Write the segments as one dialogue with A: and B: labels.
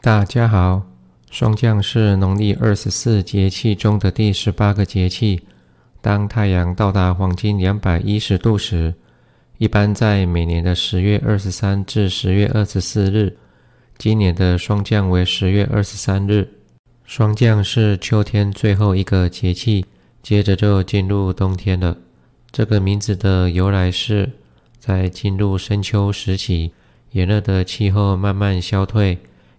A: 大家好，霜降是农历二十四节气中的第十八个节气。当太阳到达黄金两百一十度时，一般在每年的十月二十三至十月二十四日。今年的霜降为十月二十三日。霜降是秋天最后一个节气，接着就进入冬天了。这个名字的由来是，在进入深秋时期，炎热的气候慢慢消退。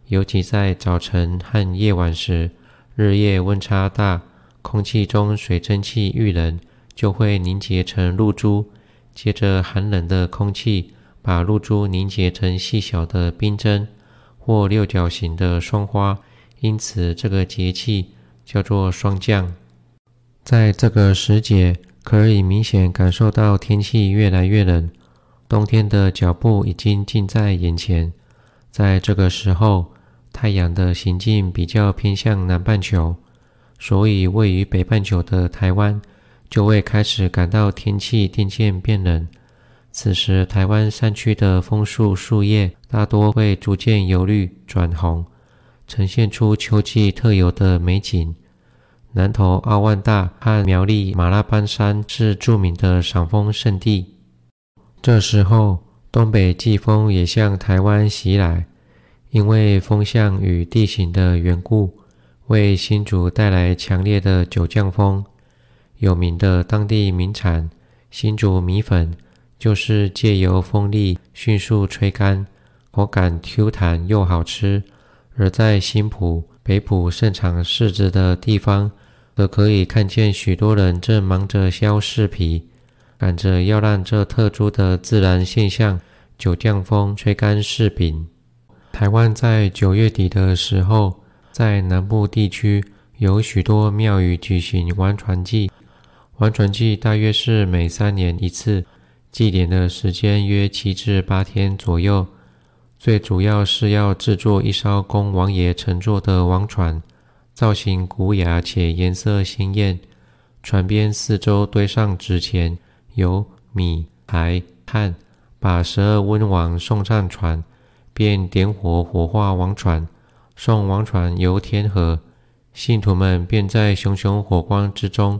A: 尤其在早晨和夜晚时，日夜温差大，空气中水蒸气遇冷就会凝结成露珠，接着寒冷的空气把露珠凝结成细小的冰针或六角形的霜花，因此这个节气叫做霜降。在这个时节，可以明显感受到天气越来越冷，冬天的脚步已经近在眼前。在这个时候，太阳的行进比较偏向南半球，所以位于北半球的台湾就会开始感到天气渐渐变冷。此时，台湾山区的枫树树叶大多会逐渐由绿转红，呈现出秋季特有的美景。南投奥万大和苗栗马拉班山是著名的赏枫圣地。这时候，东北季风也向台湾袭来。因为风向与地形的缘故，为新竹带来强烈的九降风。有名的当地名产新竹米粉，就是借由风力迅速吹干，口感 Q 弹又好吃。而在新浦、北浦盛产柿子的地方，则可以看见许多人正忙着削柿皮，赶着要让这特殊的自然现象——九降风吹干柿饼。台湾在九月底的时候，在南部地区有许多庙宇举行完船祭。完船祭大约是每三年一次，祭典的时间约七至八天左右。最主要是要制作一艘供王爷乘坐的王船，造型古雅且颜色鲜艳，船边四周堆上纸钱、由米、柴、炭，把十二温王送上船。便点火火化王船，送王船游天河。信徒们便在熊熊火光之中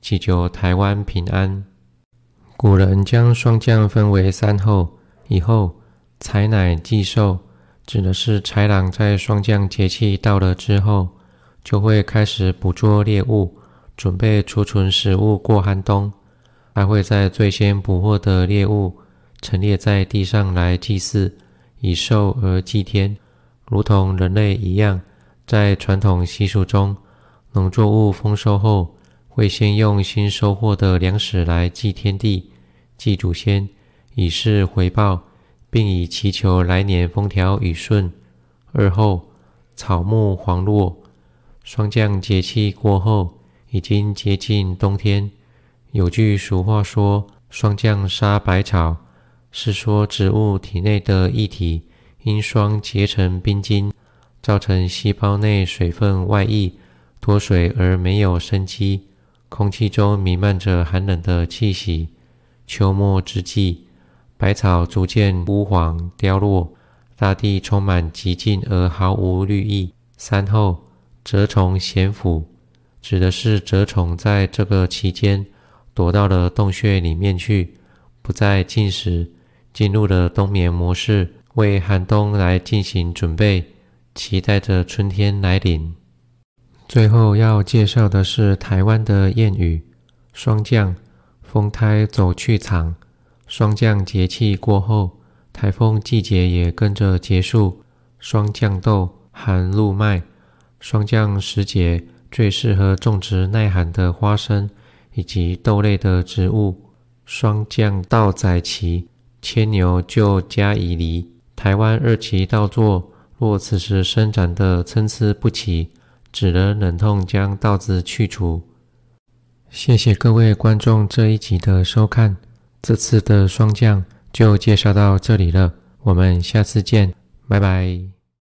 A: 祈求台湾平安。古人将霜降分为三候：以后采乃祭寿，指的是豺狼在霜降节气到了之后，就会开始捕捉猎物，准备储存食物过寒冬，还会在最先捕获的猎物陈列在地上来祭祀。以兽而祭天，如同人类一样，在传统习俗中，农作物丰收后，会先用新收获的粮食来祭天地、祭祖先，以示回报，并以祈求来年风调雨顺。而后，草木黄落，霜降节气过后，已经接近冬天。有句俗话说：“霜降杀百草。”是说，植物体内的液体因霜结成冰晶，造成细胞内水分外溢、脱水而没有生机。空气中弥漫着寒冷的气息。秋末之际，百草逐渐枯黄凋落，大地充满寂静而毫无绿意。三后蛰虫咸腐，指的是蛰虫在这个期间躲到了洞穴里面去，不再进食。进入了冬眠模式，为寒冬来进行准备，期待着春天来临。最后要介绍的是台湾的谚语：霜降，风胎走去场。霜降节气过后，台风季节也跟着结束。霜降豆，寒露麦。霜降时节最适合种植耐寒的花生以及豆类的植物。霜降稻仔齐。牵牛就加以离台湾二期稻作，若此时生长的参差不齐，只能忍痛将稻子去除。谢谢各位观众这一集的收看，这次的霜降就介绍到这里了，我们下次见，拜拜。